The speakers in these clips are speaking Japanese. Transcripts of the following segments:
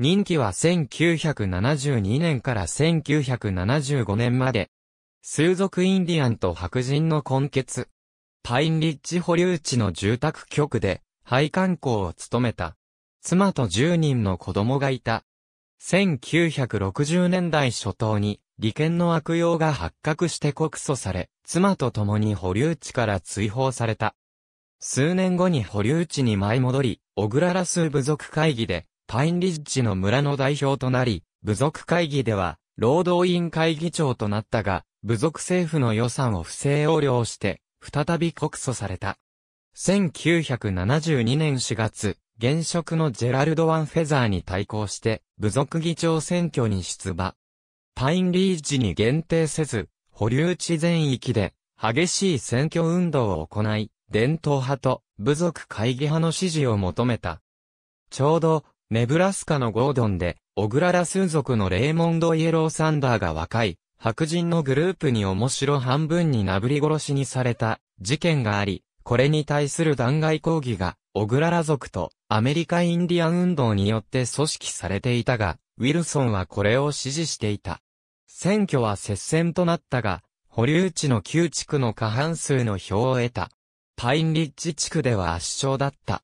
任期は1972年から1975年まで。数族インディアンと白人の根血。パインリッチ保留地の住宅局で、配管工を務めた。妻と10人の子供がいた。1960年代初頭に、利権の悪用が発覚して告訴され、妻と共に保留地から追放された。数年後に保留地に舞い戻り、オグララス部族会議で、パインリッジの村の代表となり、部族会議では、労働委員会議長となったが、部族政府の予算を不正横領して、再び告訴された。1972年4月、現職のジェラルド・ワン・フェザーに対抗して、部族議長選挙に出馬。パインリージに限定せず、保留地全域で、激しい選挙運動を行い、伝統派と部族会議派の支持を求めた。ちょうど、ネブラスカのゴードンで、オグララス族のレイモンド・イエロー・サンダーが若い、白人のグループに面白半分になぶり殺しにされた事件があり、これに対する弾劾抗議が、オグララ族とアメリカインディアン運動によって組織されていたが、ウィルソンはこれを支持していた。選挙は接戦となったが、保留地の旧地区の過半数の票を得た。パインリッジ地区では圧勝だった。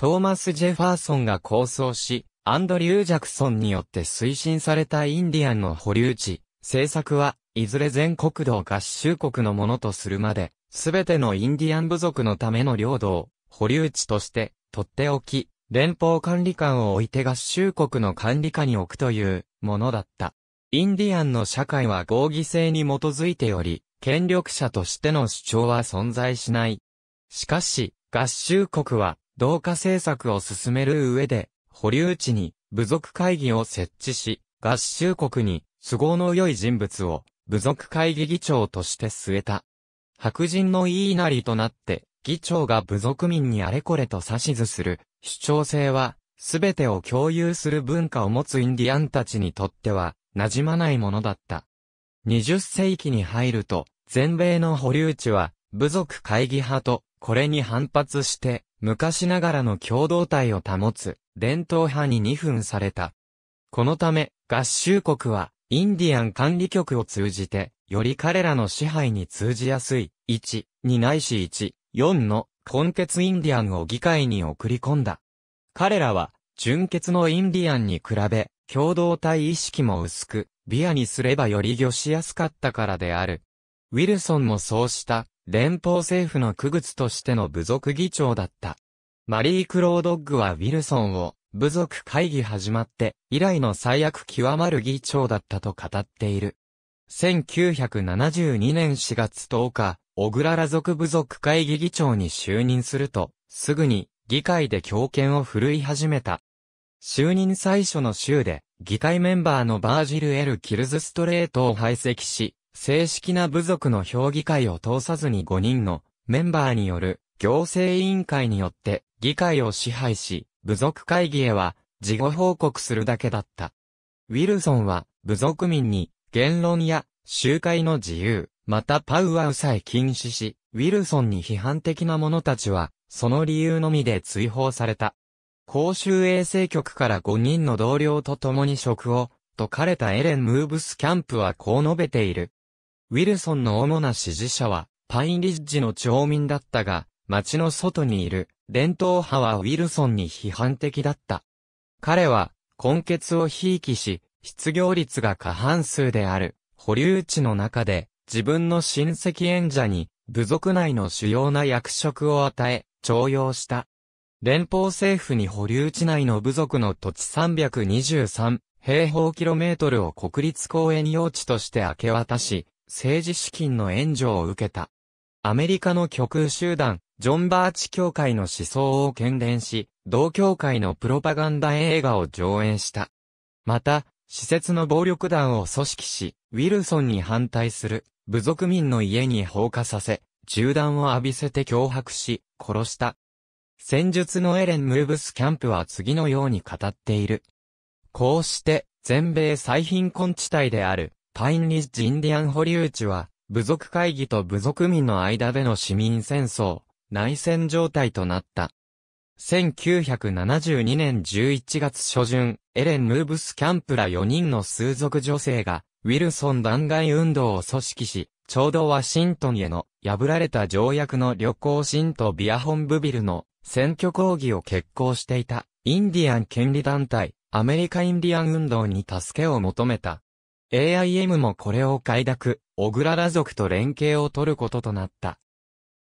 トーマス・ジェファーソンが構想し、アンドリュー・ジャクソンによって推進されたインディアンの保留地、政策は、いずれ全国道合衆国のものとするまで、すべてのインディアン部族のための領土を、保留地として、取っておき、連邦管理官を置いて合衆国の管理下に置くという、ものだった。インディアンの社会は合議制に基づいており、権力者としての主張は存在しない。しかし、合衆国は、同化政策を進める上で、保留地に部族会議を設置し、合衆国に都合の良い人物を部族会議議長として据えた。白人の言いなりとなって、議長が部族民にあれこれと指図する主張性は、すべてを共有する文化を持つインディアンたちにとっては、馴染まないものだった。20世紀に入ると、全米の保留地は、部族会議派とこれに反発して、昔ながらの共同体を保つ、伝統派に二分された。このため、合衆国は、インディアン管理局を通じて、より彼らの支配に通じやすい、1、2ないし1、4の、根血インディアンを議会に送り込んだ。彼らは、純血のインディアンに比べ、共同体意識も薄く、ビアにすればより魚しやすかったからである。ウィルソンもそうした連邦政府の区靴としての部族議長だった。マリー・クロードッグはウィルソンを、部族会議始まって以来の最悪極まる議長だったと語っている。1972年4月10日、グララ族部族会議議長に就任すると、すぐに議会で強権を振るい始めた。就任最初の週で、議会メンバーのバージル・エル・キルズストレートを排斥し、正式な部族の評議会を通さずに5人のメンバーによる行政委員会によって議会を支配し、部族会議へは事後報告するだけだった。ウィルソンは部族民に言論や集会の自由、またパウアウさえ禁止し、ウィルソンに批判的な者たちは、その理由のみで追放された。公衆衛生局から5人の同僚と共に職を、解かれたエレン・ムーブスキャンプはこう述べている。ウィルソンの主な支持者は、パインリッジの町民だったが、町の外にいる伝統派はウィルソンに批判的だった。彼は、根血をひいきし、失業率が過半数である、保留地の中で、自分の親戚演者に、部族内の主要な役職を与え、徴用した。連邦政府に保留地内の部族の土地323平方キロメートルを国立公園用地として明け渡し、政治資金の援助を受けた。アメリカの極右集団、ジョン・バーチ教会の思想を喧伝し、同教会のプロパガンダ映画を上演した。また、施設の暴力団を組織し、ウィルソンに反対する部族民の家に放火させ、銃弾を浴びせて脅迫し、殺した。戦術のエレン・ムーブス・キャンプは次のように語っている。こうして、全米最貧困地帯である、パインリッジ・インディアン保留地は、部族会議と部族民の間での市民戦争、内戦状態となった。1972年11月初旬、エレン・ムーブス・キャンプら4人の数族女性が、ウィルソン弾劾運動を組織し、ちょうどワシントンへの破られた条約の旅行信とビアホンブビルの選挙抗議を決行していたインディアン権利団体アメリカインディアン運動に助けを求めた AIM もこれを快諾、小倉ら族と連携を取ることとなった。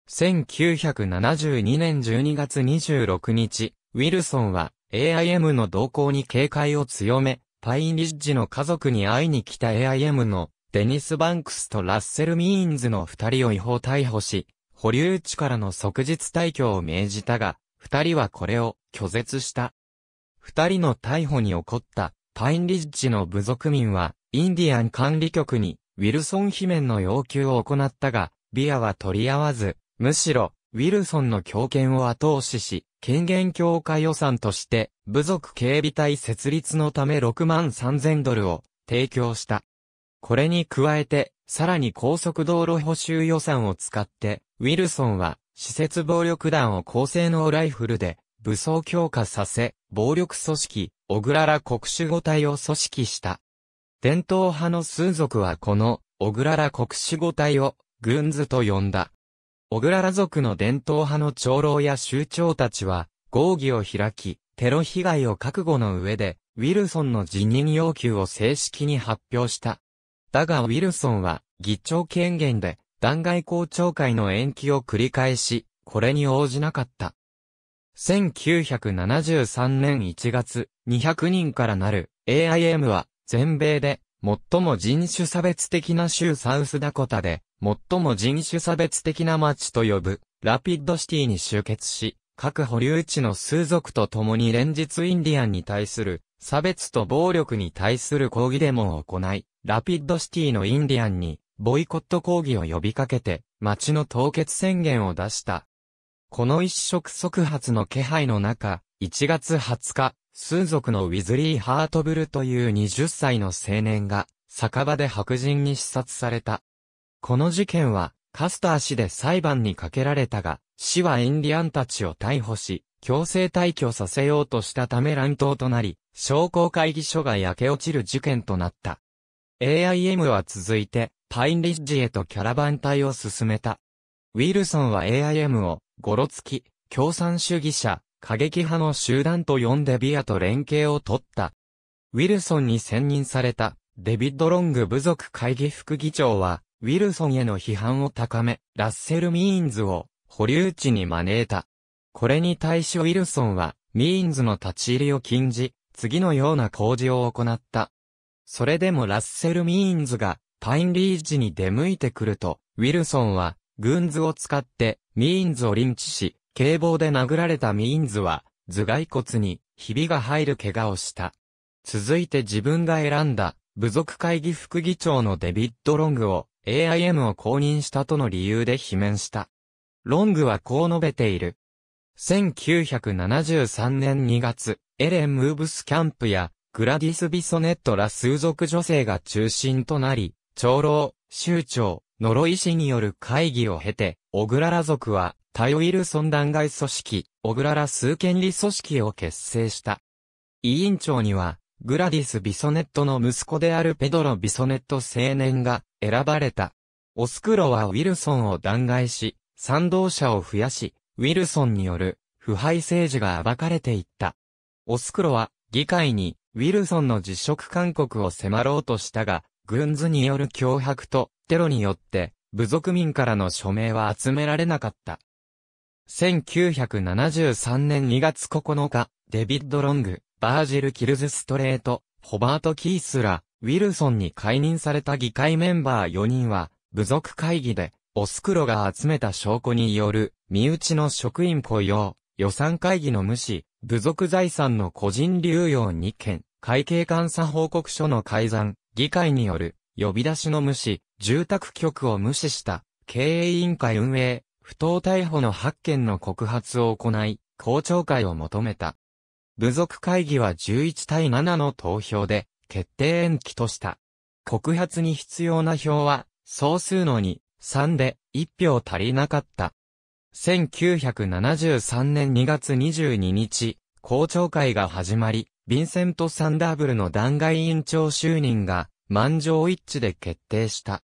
1972年12月26日、ウィルソンは AIM の動向に警戒を強め、パインリッジの家族に会いに来た AIM のデニス・バンクスとラッセル・ミーンズの二人を違法逮捕し、保留地からの即日退去を命じたが、二人はこれを拒絶した。二人の逮捕に起こったパインリッジの部族民はインディアン管理局に、ウィルソン罷免の要求を行ったが、ビアは取り合わず、むしろ、ウィルソンの強権を後押しし、権限強化予算として、部族警備隊設立のため6万3000ドルを提供した。これに加えて、さらに高速道路補修予算を使って、ウィルソンは、施設暴力団を高性能ライフルで、武装強化させ、暴力組織、小倉ら国守護隊を組織した。伝統派の数族はこの、小倉ら国守語体を、軍図と呼んだ。小倉ら族の伝統派の長老や州長たちは、合議を開き、テロ被害を覚悟の上で、ウィルソンの辞任要求を正式に発表した。だがウィルソンは、議長権限で、弾劾公聴会の延期を繰り返し、これに応じなかった。1973年1月、200人からなる AIM は全米で、最も人種差別的な州サウスダコタで、最も人種差別的な町と呼ぶ、ラピッドシティに集結し、各保留地の数族と共に連日インディアンに対する、差別と暴力に対する抗議デモを行い、ラピッドシティのインディアンに、ボイコット抗議を呼びかけて、町の凍結宣言を出した。この一触即発の気配の中、1月20日、数族のウィズリー・ハートブルという20歳の青年が、酒場で白人に刺殺された。この事件は、カスター氏で裁判にかけられたが、市はインディアンたちを逮捕し、強制退去させようとしたため乱闘となり、商工会議所が焼け落ちる事件となった。AIM は続いて、パインリッジへとキャラバン隊を進めた。ウィルソンは AIM を、ゴロつき、共産主義者、過激派の集団と呼んでビアと連携を取った。ウィルソンに選任された、デビッド・ロング部族会議副議長は、ウィルソンへの批判を高め、ラッセル・ミーンズを保留地に招いた。これに対しウィルソンは、ミーンズの立ち入りを禁じ、次のような工事を行った。それでもラッセル・ミーンズが、パインリージに出向いてくると、ウィルソンは、グンズを使って、ミーンズをリンチし、警棒で殴られたミーンズは、頭蓋骨に、ひびが入る怪我をした。続いて自分が選んだ、部族会議副議長のデビッド・ロングを、AIM を公認したとの理由で罷免した。ロングはこう述べている。1973年2月、エレン・ムーブス・キャンプや、グラディス・ビソネットら数族女性が中心となり、長老、州長、呪い師による会議を経て、オグララ族はタウイルソン弾劾組織、オグララ数権利組織を結成した。委員長には、グラディス・ビソネットの息子であるペドロ・ビソネット青年が選ばれた。オスクロはウィルソンを弾劾し、賛同者を増やし、ウィルソンによる腐敗政治が暴かれていった。オスクロは議会にウィルソンの辞職勧告を迫ろうとしたが、軍図による脅迫とテロによって部族民からの署名は集められなかった。1973年2月9日、デビッド・ロング、バージル・キルズ・ストレート、ホバート・キースら、ウィルソンに解任された議会メンバー4人は、部族会議で、オスクロが集めた証拠による、身内の職員雇用、予算会議の無視、部族財産の個人流用2件、会計監査報告書の改ざん、議会による、呼び出しの無視、住宅局を無視した、経営委員会運営、不当逮捕の8件の告発を行い、公聴会を求めた。部族会議は11対7の投票で、決定延期とした。告発に必要な票は、総数の2、3で、1票足りなかった。1973年2月22日、公聴会が始まり、ヴィンセント・サンダーブルの弾劾委員長就任が、満場一致で決定した。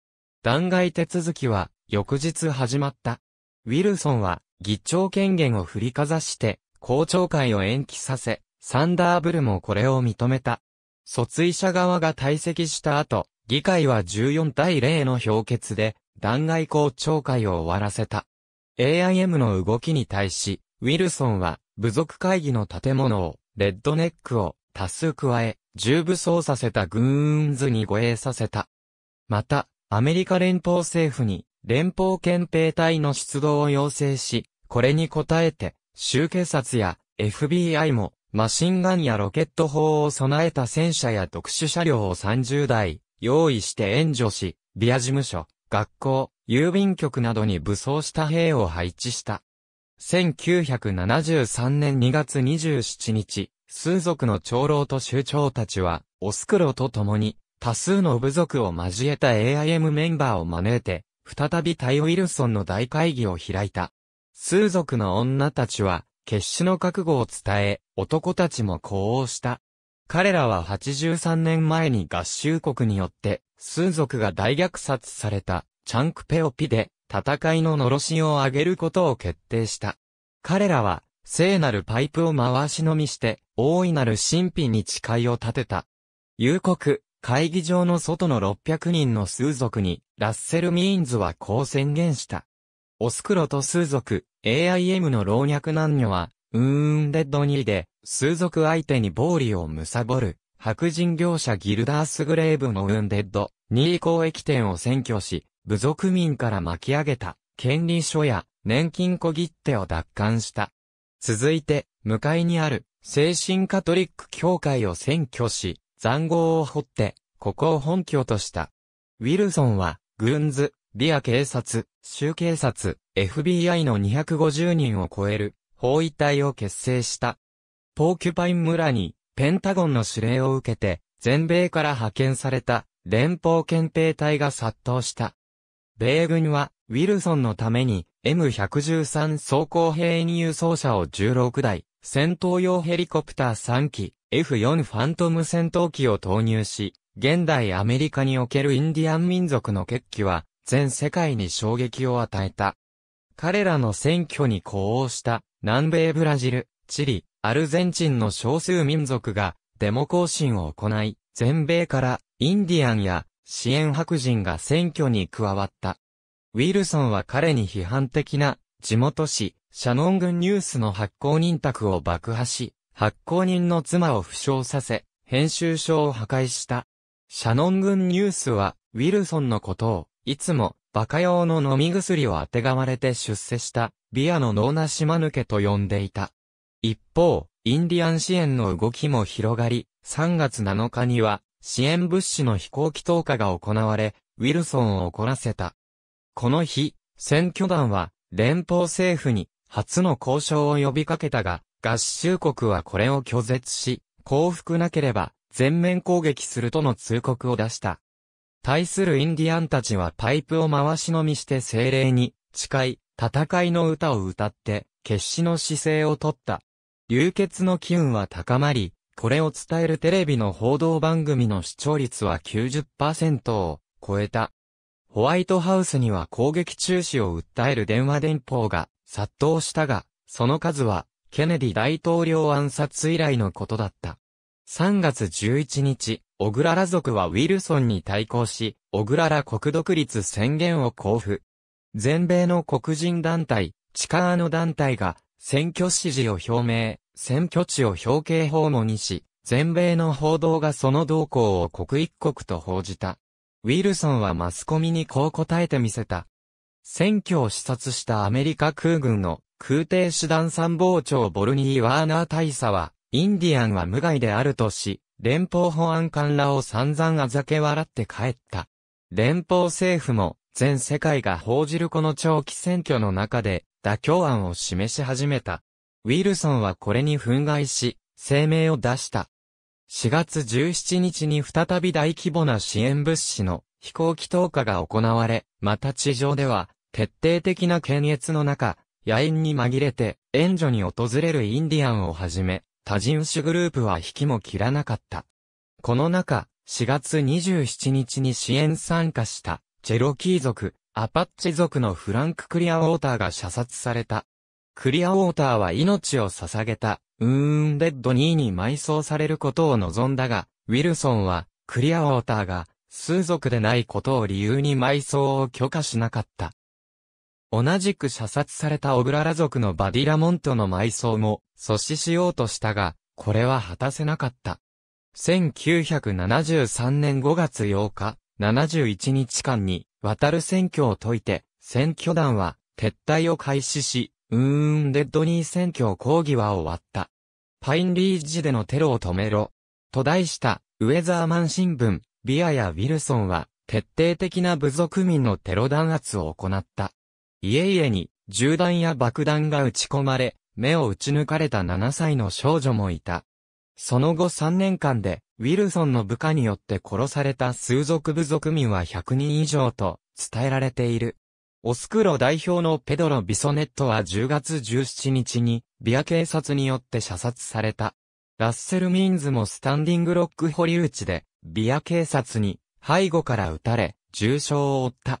弾劾手続きは、翌日始まった。ウィルソンは、議長権限を振りかざして、公聴会を延期させ、サンダーブルもこれを認めた。卒位者側が退席した後、議会は14対0の評決で、弾劾公聴会を終わらせた。AIM の動きに対し、ウィルソンは、部族会議の建物を、レッドネックを、多数加え、重武装させた軍ーンズに護衛させた。また、アメリカ連邦政府に、連邦憲兵隊の出動を要請し、これに応えて、州警察や FBI も、マシンガンやロケット砲を備えた戦車や特殊車両を30台、用意して援助し、ビア事務所、学校、郵便局などに武装した兵を配置した。1973年2月27日、数族の長老と州長たちは、オスクロと共に、多数の部族を交えた AIM メンバーを招いて、再びタイ・ウィルソンの大会議を開いた。数族の女たちは、決死の覚悟を伝え、男たちも呼応した。彼らは83年前に合衆国によって、数族が大虐殺された、チャンクペオピで、戦いの呪しを上げることを決定した。彼らは、聖なるパイプを回し飲みして、大いなる神秘に誓いを立てた。夕刻、会議場の外の600人の数族に、ラッセル・ミーンズはこう宣言した。オスクロと数族、AIM の老若男女は、ウーンデッドニーで、数族相手に暴利を貪る、白人業者ギルダースグレーブのウーンデッド、ニー公益店を占拠し、部族民から巻き上げた、権利書や、年金小切手を奪還した。続いて、向かいにある、精神カトリック教会を占拠し、残壕を掘って、ここを本拠とした。ウィルソンは、軍図、リア警察、州警察、FBI の250人を超える、包囲隊を結成した。ポーキュパイン村に、ペンタゴンの指令を受けて、全米から派遣された、連邦憲兵隊が殺到した。米軍は、ウィルソンのために、M113 装甲兵に輸送車を16台、戦闘用ヘリコプター3機、F4 ファントム戦闘機を投入し、現代アメリカにおけるインディアン民族の決起は、全世界に衝撃を与えた。彼らの選挙に呼応した、南米ブラジル、チリ、アルゼンチンの少数民族が、デモ行進を行い、全米からインディアンや支援白人が選挙に加わった。ウィルソンは彼に批判的な地元紙シャノン軍ニュースの発行人宅を爆破し、発行人の妻を負傷させ、編集所を破壊した。シャノン軍ニュースは、ウィルソンのことを、いつも、馬鹿用の飲み薬をあてがわれて出世した、ビアの脳な島抜けと呼んでいた。一方、インディアン支援の動きも広がり、3月7日には、支援物資の飛行機投下が行われ、ウィルソンを怒らせた。この日、選挙団は、連邦政府に、初の交渉を呼びかけたが、合衆国はこれを拒絶し、降伏なければ全面攻撃するとの通告を出した。対するインディアンたちはパイプを回し飲みして精霊に誓い、戦いの歌を歌って、決死の姿勢をとった。流血の機運は高まり、これを伝えるテレビの報道番組の視聴率は90%を超えた。ホワイトハウスには攻撃中止を訴える電話電報が殺到したが、その数はケネディ大統領暗殺以来のことだった。3月11日、オグララ族はウィルソンに対抗し、オグララ国独立宣言を交付。全米の黒人団体、チカーノ団体が、選挙支持を表明、選挙地を表敬訪問にし、全米の報道がその動向を国一国と報じた。ウィルソンはマスコミにこう答えてみせた。選挙を視察したアメリカ空軍の空挺師団参謀長ボルニー・ワーナー大佐は、インディアンは無害であるとし、連邦保安官らを散々あざけ笑って帰った。連邦政府も、全世界が報じるこの長期選挙の中で、妥協案を示し始めた。ウィルソンはこれに憤慨し、声明を出した。4月17日に再び大規模な支援物資の飛行機投下が行われ、また地上では、徹底的な検閲の中、野縁に紛れて、援助に訪れるインディアンをはじめ、多人種グループは引きも切らなかった。この中、4月27日に支援参加した、チェロキー族、アパッチ族のフランク・クリアウォーターが射殺された。クリアウォーターは命を捧げた、ウーンデッド2に埋葬されることを望んだが、ウィルソンは、クリアウォーターが、数族でないことを理由に埋葬を許可しなかった。同じく射殺されたオブララ族のバディラモントの埋葬も阻止しようとしたが、これは果たせなかった。1973年5月8日、71日間に渡る選挙を解いて、選挙団は撤退を開始し、うーんデッドニー選挙抗議は終わった。パインリージでのテロを止めろ。と題した、ウェザーマン新聞、ビアやウィルソンは、徹底的な部族民のテロ弾圧を行った。家々に銃弾や爆弾が撃ち込まれ、目を撃ち抜かれた7歳の少女もいた。その後3年間で、ウィルソンの部下によって殺された数族部族民は100人以上と伝えられている。オスクロ代表のペドロ・ビソネットは10月17日に、ビア警察によって射殺された。ラッセル・ミンズもスタンディングロック堀内で、ビア警察に背後から撃たれ、重傷を負った。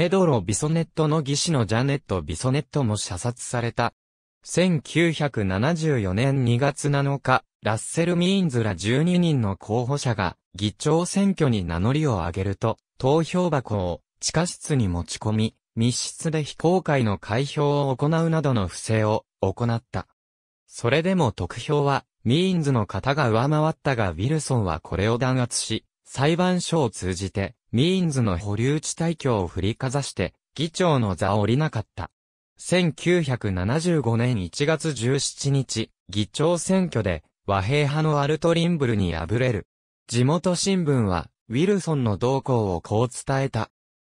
ペドロ・ビソネットの技師のジャネット・ビソネットも射殺された。1974年2月7日、ラッセル・ミーンズら12人の候補者が議長選挙に名乗りを上げると、投票箱を地下室に持ち込み、密室で非公開の開票を行うなどの不正を行った。それでも得票は、ミーンズの方が上回ったがウィルソンはこれを弾圧し、裁判所を通じて、ミーンズの保留地帯挙を振りかざして、議長の座を降りなかった。1975年1月17日、議長選挙で、和平派のアルトリンブルに敗れる。地元新聞は、ウィルソンの動向をこう伝えた。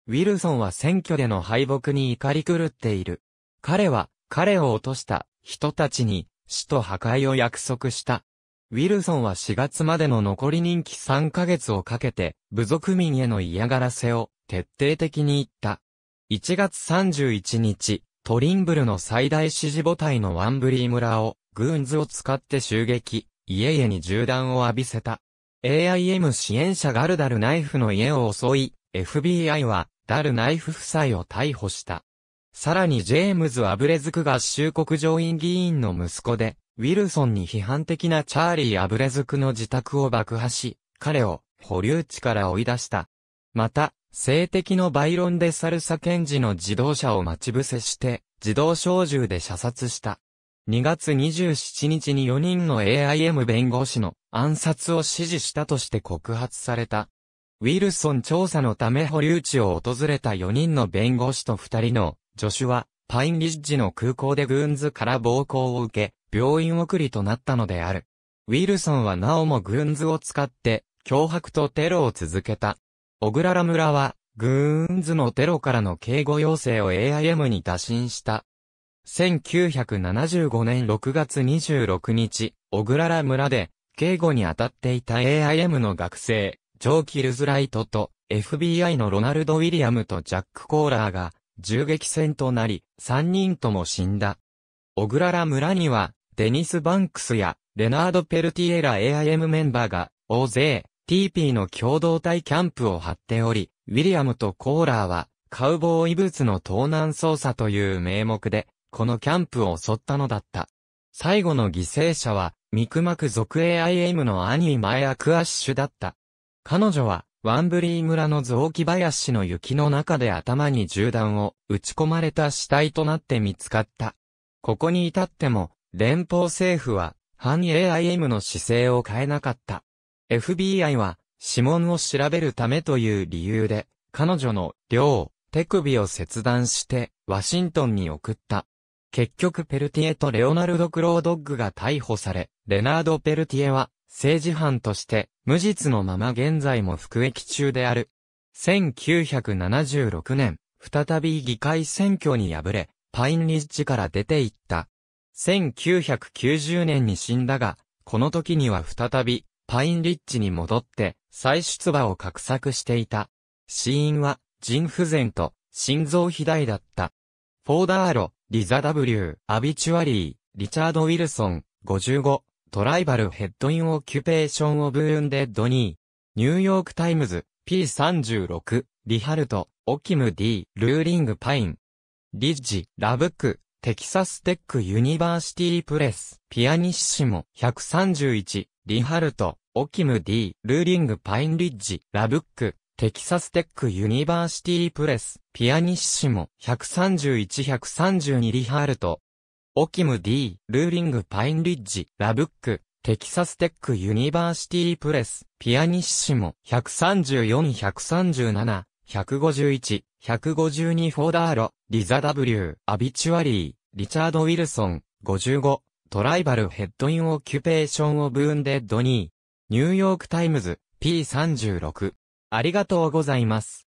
ウィルソンは選挙での敗北に怒り狂っている。彼は、彼を落とした人たちに、死と破壊を約束した。ウィルソンは4月までの残り任期3ヶ月をかけて、部族民への嫌がらせを徹底的に言った。1月31日、トリンブルの最大支持母体のワンブリー村を、グーンズを使って襲撃、家々に銃弾を浴びせた。AIM 支援者ガルダルナイフの家を襲い、FBI は、ダルナイフ夫妻を逮捕した。さらにジェームズ・アブレズク合衆国上院議員の息子で、ウィルソンに批判的なチャーリー・アブレズクの自宅を爆破し、彼を保留地から追い出した。また、性的のバイロンでサルサケンジの自動車を待ち伏せして、自動小銃で射殺した。2月27日に4人の AIM 弁護士の暗殺を指示したとして告発された。ウィルソン調査のため保留地を訪れた4人の弁護士と2人の助手は、パインリッジの空港でグーンズから暴行を受け、病院送りとなったのである。ウィルソンはなおも軍図を使って、脅迫とテロを続けた。オグララ村は、グーンズのテロからの警護要請を AIM に打診した。1975年6月26日、オグララ村で、警護に当たっていた AIM の学生、ジョー・キルズライトと FBI のロナルド・ウィリアムとジャック・コーラーが銃撃戦となり、3人とも死んだ。オグララ村にはデニス・バンクスや、レナード・ペルティエラ AIM メンバーが、大勢、TP の共同体キャンプを張っており、ウィリアムとコーラーは、カウボーイブーツの盗難捜査という名目で、このキャンプを襲ったのだった。最後の犠牲者は、ミクマク族 AIM の兄マヤ・クアッシュだった。彼女は、ワンブリー村の雑木林の雪の中で頭に銃弾を撃ち込まれた死体となって見つかった。ここに至っても、連邦政府は、反 AIM の姿勢を変えなかった。FBI は、指紋を調べるためという理由で、彼女の両手首を切断して、ワシントンに送った。結局ペルティエとレオナルド・クロードッグが逮捕され、レナード・ペルティエは、政治犯として、無実のまま現在も服役中である。1976年、再び議会選挙に敗れ、パインリッジから出ていった。1990年に死んだが、この時には再び、パインリッチに戻って、再出馬を画策していた。死因は、腎不全と、心臓肥大だった。フォーダーロ、リザ W、アビチュアリー、リチャード・ウィルソン、55、トライバル・ヘッド・イン・オキュペーション・オブ・ウンデッド・ニー、ニューヨーク・タイムズ、P36、リハルト、オキム・ D、ルーリング・パイン、リッジ、ラブック、テキサステックユニバーシティプレス、ピアニッシモ、131、リハルト、オキム D、ルーリングパインリッジ、ラブック、テキサステックユニバーシティプレス、ピアニッシモ、131-132リハルト、オキム D、ルーリングパインリッジ、ラブック、テキサステックユニバーシティプレス、ピアニッシモ、134-137、151、152フォーダーロ、リザ W、アビチュアリー、リチャード・ウィルソン、55、トライバル・ヘッド・イン・オキュペーション・オブ・ーンデッド・ニー、ニューヨーク・タイムズ、P36。ありがとうございます。